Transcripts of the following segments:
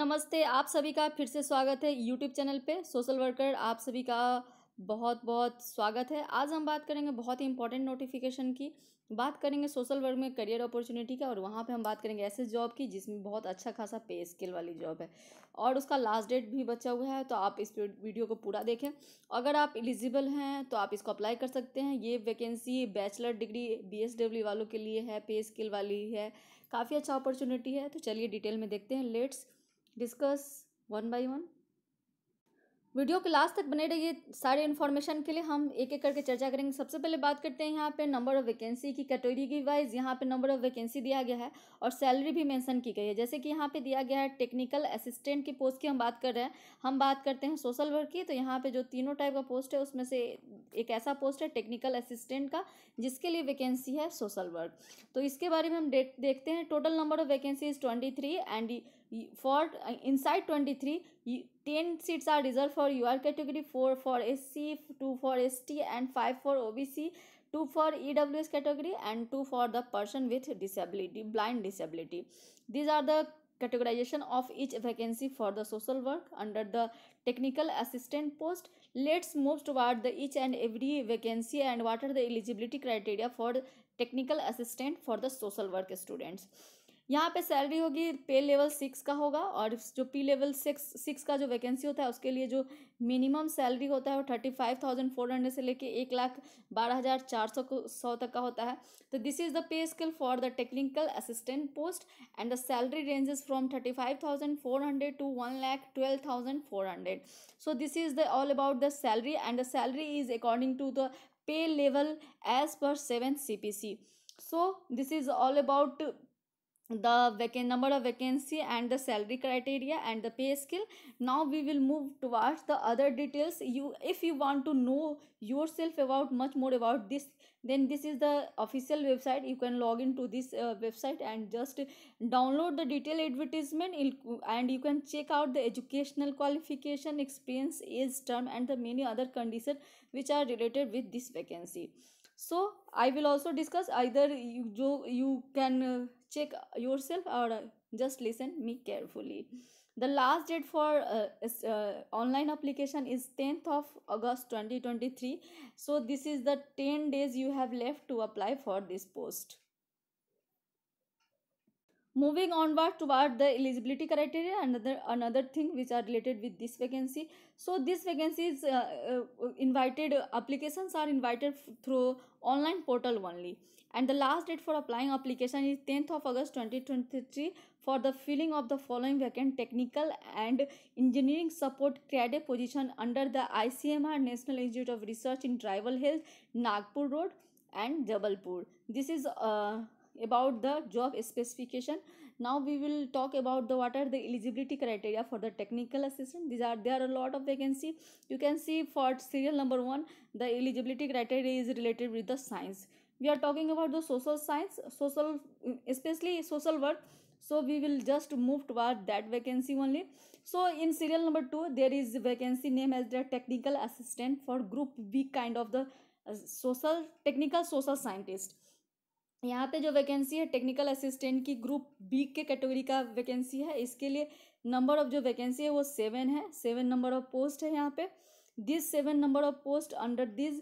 नमस्ते आप सभी का फिर से स्वागत है यूट्यूब चैनल पे सोशल वर्कर आप सभी का बहुत बहुत स्वागत है आज हम बात करेंगे बहुत ही इंपॉर्टेंट नोटिफिकेशन की बात करेंगे सोशल वर्क में करियर अपॉर्चुनिटी का और वहाँ पे हम बात करेंगे ऐसे जॉब की जिसमें बहुत अच्छा खासा पे स्किल वाली जॉब है और उसका लास्ट डेट भी बचा हुआ है तो आप इस वीडियो को पूरा देखें अगर आप एलिजिबल हैं तो आप इसको अप्लाई कर सकते हैं ये वैकेंसी बैचलर डिग्री बी वालों के लिए है पे स्किल वाली है काफ़ी अच्छा अपॉर्चुनिटी है तो चलिए डिटेल में देखते हैं let's discuss one by one video के लास्ट तक बने रहिए सारे इन्फॉर्मेशन के लिए हम एक एक करके चर्चा करेंगे सबसे पहले बात करते हैं यहाँ पे नंबर ऑफ़ वैकेंसी की कैटेगरी की वाइज यहाँ पे नंबर ऑफ़ वैकेंसी दिया गया है और सैलरी भी मेंशन की गई है जैसे कि यहाँ पे दिया गया है टेक्निकल असिस्टेंट की पोस्ट की हम बात कर रहे हैं हम बात करते हैं सोशल वर्क की तो यहाँ पर जो तीनों टाइप का पोस्ट है उसमें से एक ऐसा पोस्ट है टेक्निकल असिस्टेंट का जिसके लिए वैकेंसी है सोशल वर्क तो इसके बारे में हम देखते हैं total number of vacancy is twenty and for inside twenty 10 seats are reserved for UR category, 4 for SC, 2 for ST and 5 for OBC, 2 for EWS category and 2 for the person with disability, blind disability. These are the categorization of each vacancy for the social work under the technical assistant post. Let's move toward the each and every vacancy and what are the eligibility criteria for technical assistant for the social work students. यहाँ पे salary होगी पे level six का होगा और जो P level six six का जो वैकेंसी होता है उसके लिए जो मिनिमम सैलरी होता है वो thirty five thousand four hundred से लेके एक लाख बारह हज़ार चार सौ सौ तक का होता है तो this is the pay scale for the technical assistant post and the salary ranges from thirty five thousand four hundred to one lakh twelve thousand four hundred so this is the all about the salary and the salary is according to the pay level as per seven C P C so this is all about the vacant number of vacancy and the salary criteria and the pay scale now we will move towards the other details you if you want to know yourself about much more about this then this is the official website you can log into this uh, website and just download the detailed advertisement and you can check out the educational qualification experience age term and the many other conditions which are related with this vacancy so i will also discuss either you jo, you can uh, check yourself or uh, just listen me carefully the last date for uh, uh, online application is 10th of august 2023 so this is the 10 days you have left to apply for this post moving onward toward the eligibility criteria another another thing which are related with this vacancy so this vacancy is uh, uh, invited uh, applications are invited through online portal only and the last date for applying application is 10th of august 2023 for the filling of the following vacant technical and engineering support CADE position under the ICMR National Institute of Research in Tribal Health Nagpur Road and Jabalpur this is uh, about the job specification now we will talk about the what are the eligibility criteria for the technical assistant these are there are a lot of vacancy you can see for serial number one the eligibility criteria is related with the science we are talking about the social science social especially social work so we will just move toward that vacancy only so in serial number 2 there is vacancy name as the technical assistant for group b kind of the uh, social technical social scientist यहाँ पे जो vacancy है technical assistant की group B के category का vacancy है इसके लिए नंबर ऑफ जो वैकेंसी है वो सेवन है सेवन नंबर ऑफ पोस्ट है यहाँ पे this seven number of post under this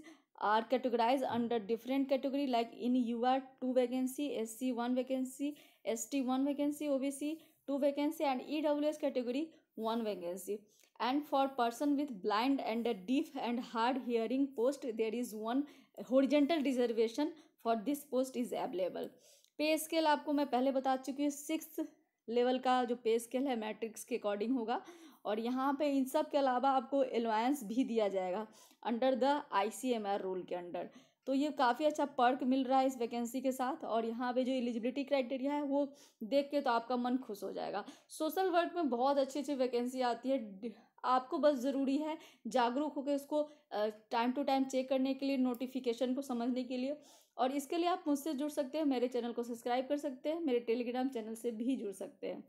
are categorize under different category like in U R two vacancy S C one vacancy S T one vacancy O B C two vacancy and E W S category one vacancy and for person with blind and deaf and hard hearing post there is one horizontal reservation for this post is available pay scale आपको मैं पहले बता चुकी हूँ six level का जो पे scale है मैट्रिक्स के अकॉर्डिंग होगा और यहाँ पे इन सब के अलावा आपको एलोएंस भी दिया जाएगा अंडर द आईसीएमआर रूल के अंडर तो ये काफ़ी अच्छा पर्क मिल रहा है इस वैकेंसी के साथ और यहाँ पे जो एलिजिबिलिटी क्राइटेरिया है वो देख के तो आपका मन खुश हो जाएगा सोशल वर्क में बहुत अच्छी अच्छी वैकेंसी आती है आपको बस ज़रूरी है जागरूक होकर उसको टाइम टू टाइम चेक करने के लिए नोटिफिकेशन को समझने के लिए और इसके लिए आप मुझसे जुड़ सकते हैं मेरे चैनल को सब्सक्राइब कर सकते हैं मेरे टेलीग्राम चैनल से भी जुड़ सकते हैं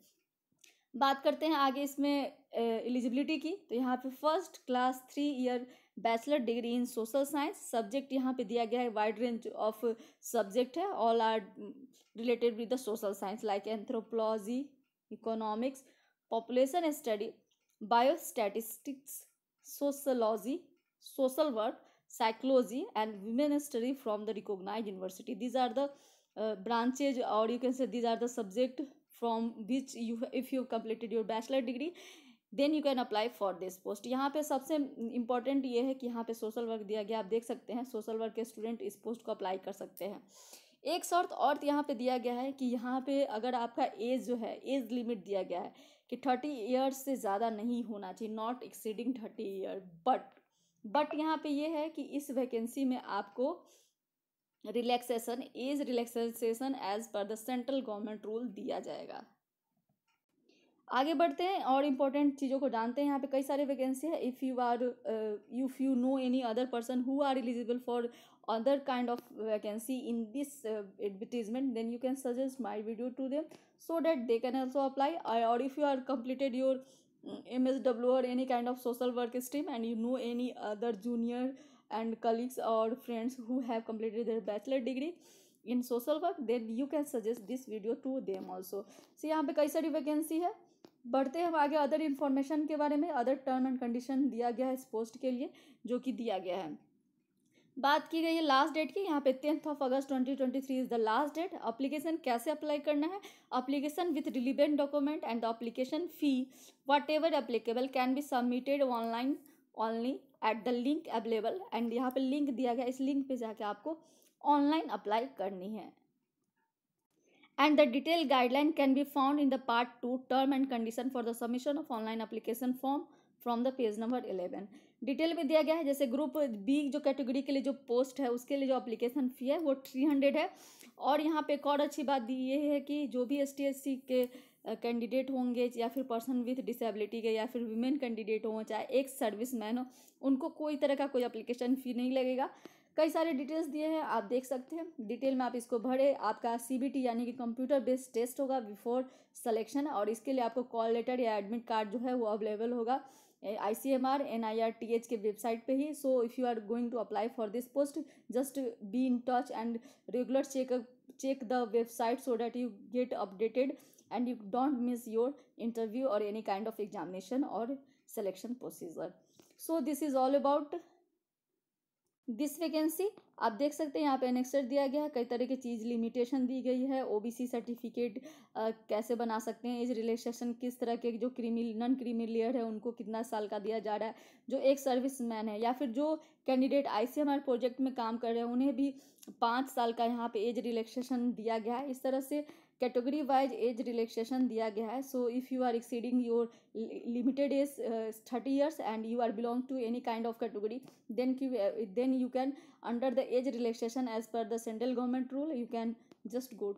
बात करते हैं आगे इसमें एलिजिबिलिटी की तो यहाँ पे first class three year bachelor degree in social science subject यहाँ पे दिया गया है वाइड रेंज ऑफ सब्जेक्ट है all are related with the social science like anthropology economics population study biostatistics sociology social work psychology and women study from the recognize university these are the branches or you can say these are the subject from which you if you completed your bachelor degree then you can apply for this post यहाँ पे सबसे important ये है कि यहाँ पे social work दिया गया आप देख सकते हैं सोशल वर्क के स्टूडेंट इस पोस्ट को अप्लाई कर सकते हैं एक शर्त और यहाँ पे दिया गया है कि यहाँ पे अगर आपका एज जो है एज लिमिट दिया गया है कि थर्टी ईयर्स से ज़्यादा नहीं होना चाहिए not exceeding thirty year but but यहाँ पे ये है कि इस वैकेंसी में आपको relaxation age relaxation as per the central government rule दिया जाएगा आगे बढ़ते हैं और इम्पोर्टेंट चीज़ों को जानते हैं यहाँ पे कई सारे वैकेंसी है if you are if you know any other person who are eligible for other kind of vacancy in this advertisement then you can suggest my video to them so that they can also apply or if you are completed your M S W or any kind of social work stream and you know any other junior and colleagues or friends who have completed their bachelor degree in social work then you can suggest this video to them also see यहाँ पर कई सारी vacancy है बढ़ते हैं हम आगे other information के बारे में अदर टर्म एंड कंडीशन दिया गया है इस पोस्ट के लिए जो कि दिया गया है बात की गई है लास्ट डेट की यहाँ पे tenth of August 2023 twenty three is the last date application कैसे अप्लाई करना है application with relevant document and the application fee whatever applicable can be submitted online only at the link available and यहाँ पे link दिया गया इस link पे जाके आपको ऑनलाइन अप्लाई करनी है and the detail guideline can be found in the part two term and condition for the submission of online application form from the page number eleven detail में दिया गया है जैसे ग्रुप बी जो category के लिए जो पोस्ट है उसके लिए जो अप्लीकेशन फ़ी है वो थ्री हंड्रेड है और यहाँ पे एक और अच्छी बात ये है कि जो भी एस टी एस सी के कैंडिडेट होंगे या फिर पर्सन विथ डिसेबिलिटी के या फिर वुमेन कैंडिडेट हों चाहे एक सर्विस मैन हो उनको कोई तरह का कोई अप्लीकेशन फ़ी नहीं लगेगा कई सारे डिटेल्स दिए हैं आप देख सकते हैं डिटेल में आप इसको भरे आपका सीबीटी यानी कि कंप्यूटर बेस्ड टेस्ट होगा बिफोर सिलेक्शन और इसके लिए आपको कॉल लेटर या एडमिट कार्ड जो है वो अवेलेबल होगा I C M R N I R T H के वेबसाइट पे ही so if you are going to apply for this post just be in touch and regular check check the website so that you get updated and you don't miss your interview or any kind of examination or selection procedure so this is all about this vacancy आप देख सकते हैं यहाँ पे annexure दिया गया है कई तरह की चीज़ लिमिटेशन दी गई है ओबीसी सर्टिफिकेट कैसे बना सकते हैं एज रिलेक्सेशन किस तरह के जो क्रीमी नॉन क्रीमी लेयर है उनको कितना साल का दिया जा रहा है जो एक सर्विस मैन है या फिर जो कैंडिडेट आई सी प्रोजेक्ट में काम कर रहे हैं उन्हें भी पाँच साल का यहाँ पे एज रिलैक्सेशन दिया गया है इस तरह से कैटेगरी वाइज एज रिलैक्सेशन दिया गया है so if you are exceeding your limited age thirty years and you are belong to any kind of category then then you can under the age relaxation as per the central government rule you can just go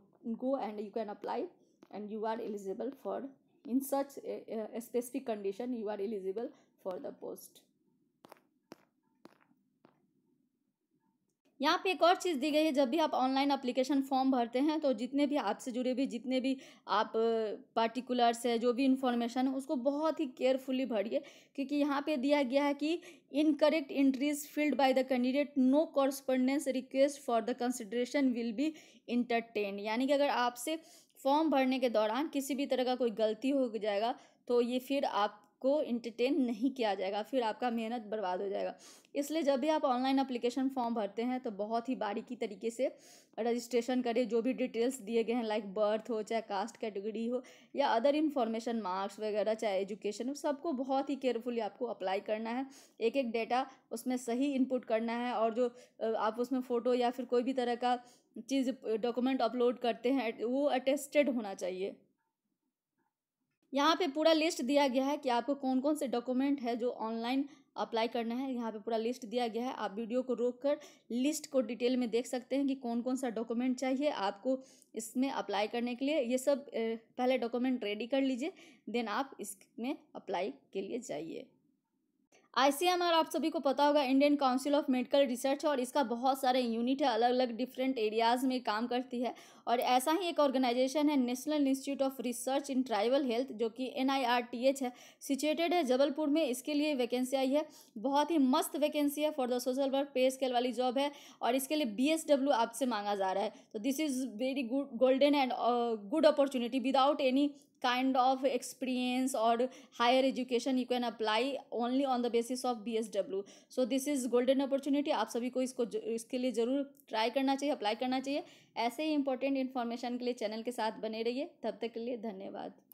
go and you can apply and you are eligible for in such specific condition you are eligible for the post यहाँ पे एक और चीज़ दी गई है जब भी आप online application form भरते हैं तो जितने भी आपसे जुड़े भी जितने भी आप पार्टिकुलर्स है जो भी इन्फॉर्मेशन है उसको बहुत ही केयरफुली भरिए क्योंकि यहाँ पे दिया गया है कि incorrect entries filled by the candidate no correspondence request for the consideration will be entertain यानी कि अगर आपसे फॉर्म भरने के दौरान किसी भी तरह का कोई गलती हो जाएगा तो ये फिर आप को इंटरटेन नहीं किया जाएगा फिर आपका मेहनत बर्बाद हो जाएगा इसलिए जब भी आप ऑनलाइन अप्लीकेशन फॉर्म भरते हैं तो बहुत ही बारीकी तरीके से रजिस्ट्रेशन करें जो भी डिटेल्स दिए गए हैं लाइक बर्थ हो चाहे कास्ट कैटेगरी हो या अदर इन्फॉर्मेशन मार्क्स वगैरह चाहे एजुकेशन हो सबको बहुत ही केयरफुली आपको अप्लाई करना है एक एक डेटा उसमें सही इनपुट करना है और जो आप उसमें फ़ोटो या फिर कोई भी तरह का चीज़ डॉक्यूमेंट अपलोड करते हैं वो अटेस्टेड होना चाहिए यहाँ पे पूरा लिस्ट दिया गया है कि आपको कौन कौन से डॉक्यूमेंट है जो ऑनलाइन अप्लाई करना है यहाँ पे पूरा लिस्ट दिया गया है आप वीडियो को रोक कर लिस्ट को डिटेल में देख सकते हैं कि कौन कौन सा डॉक्यूमेंट चाहिए आपको इसमें अप्लाई करने के लिए ये सब पहले डॉक्यूमेंट रेडी कर लीजिए देन आप इसमें अप्लाई के लिए जाइए आईसीएमआर आप सभी को पता होगा Indian council of medical research और इसका बहुत सारे यूनिट है अलग अलग डिफरेंट एरियाज़ में काम करती है और ऐसा ही एक ऑर्गेनाइजेशन है national institute of research in tribal health जो कि एन है सिचुएटेड है जबलपुर में इसके लिए वैकेंसी आई है बहुत ही मस्त वैकेंसी है for the social work pay scale वाली जॉब है और इसके लिए बी आपसे मांगा जा रहा है तो this is very good golden and good opportunity without any kind of experience or higher education you can apply only on the basis of BSW so this is golden opportunity आप सभी को इसको इसके लिए ज़रूर try करना चाहिए apply करना चाहिए ऐसे ही इंपॉर्टेंट इन्फॉर्मेशन के लिए चैनल के साथ बने रहिए तब तक के लिए धन्यवाद